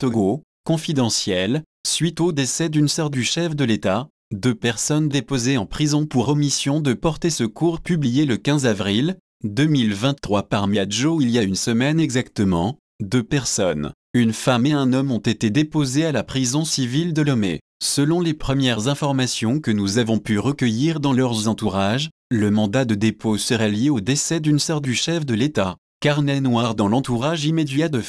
Togo, confidentiel, suite au décès d'une sœur du chef de l'État, deux personnes déposées en prison pour omission de porter secours publié le 15 avril 2023 par Miadjo il y a une semaine exactement, deux personnes, une femme et un homme ont été déposées à la prison civile de Lomé. Selon les premières informations que nous avons pu recueillir dans leurs entourages, le mandat de dépôt serait lié au décès d'une sœur du chef de l'État. Carnet noir dans l'entourage immédiat de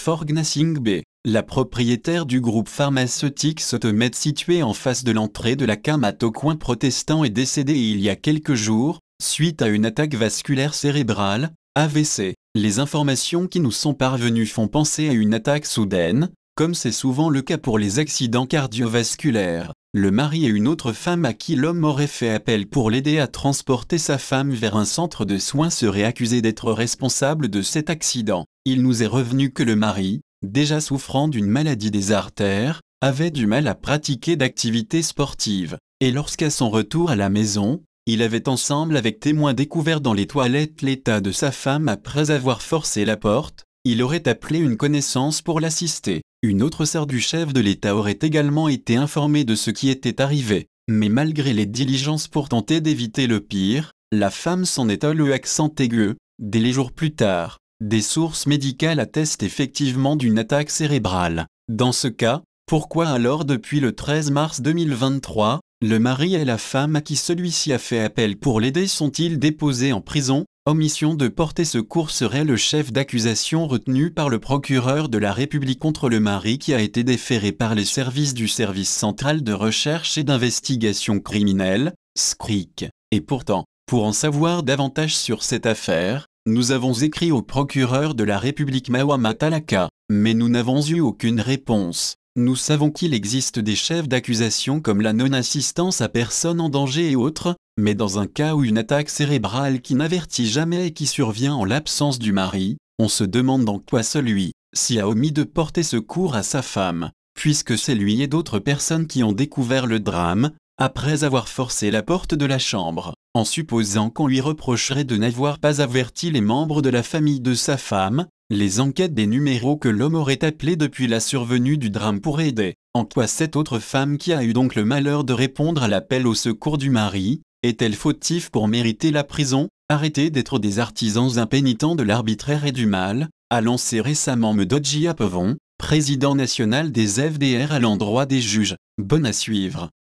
B. La propriétaire du groupe pharmaceutique Sotomed située en face de l'entrée de la CAMAT au coin protestant est décédée il y a quelques jours, suite à une attaque vasculaire cérébrale, AVC. Les informations qui nous sont parvenues font penser à une attaque soudaine, comme c'est souvent le cas pour les accidents cardiovasculaires. Le mari et une autre femme à qui l'homme aurait fait appel pour l'aider à transporter sa femme vers un centre de soins seraient accusés d'être responsables de cet accident. Il nous est revenu que le mari, déjà souffrant d'une maladie des artères, avait du mal à pratiquer d'activités sportives, et lorsqu'à son retour à la maison, il avait ensemble avec témoin découvert dans les toilettes l'état de sa femme après avoir forcé la porte, il aurait appelé une connaissance pour l'assister. Une autre sœur du chef de l'État aurait également été informée de ce qui était arrivé. Mais malgré les diligences pour tenter d'éviter le pire, la femme s'en est allée accent aigu. Dès les jours plus tard, des sources médicales attestent effectivement d'une attaque cérébrale. Dans ce cas, pourquoi alors depuis le 13 mars 2023, le mari et la femme à qui celui-ci a fait appel pour l'aider sont-ils déposés en prison Omission de porter secours serait le chef d'accusation retenu par le procureur de la République contre le mari qui a été déféré par les services du Service central de recherche et d'investigation criminelle, SCRIC. Et pourtant, pour en savoir davantage sur cette affaire, nous avons écrit au procureur de la République Mawama Talaka, mais nous n'avons eu aucune réponse. Nous savons qu'il existe des chefs d'accusation comme la non-assistance à personne en danger et autres, mais dans un cas où une attaque cérébrale qui n'avertit jamais et qui survient en l'absence du mari, on se demande en quoi celui ci a omis de porter secours à sa femme, puisque c'est lui et d'autres personnes qui ont découvert le drame, après avoir forcé la porte de la chambre, en supposant qu'on lui reprocherait de n'avoir pas averti les membres de la famille de sa femme, les enquêtes des numéros que l'homme aurait appelés depuis la survenue du drame pour aider, en quoi cette autre femme qui a eu donc le malheur de répondre à l'appel au secours du mari, est-elle fautive pour mériter la prison arrêter d'être des artisans impénitents de l'arbitraire et du mal, a lancé récemment Medogji Apevon, président national des FDR à l'endroit des juges. Bonne à suivre.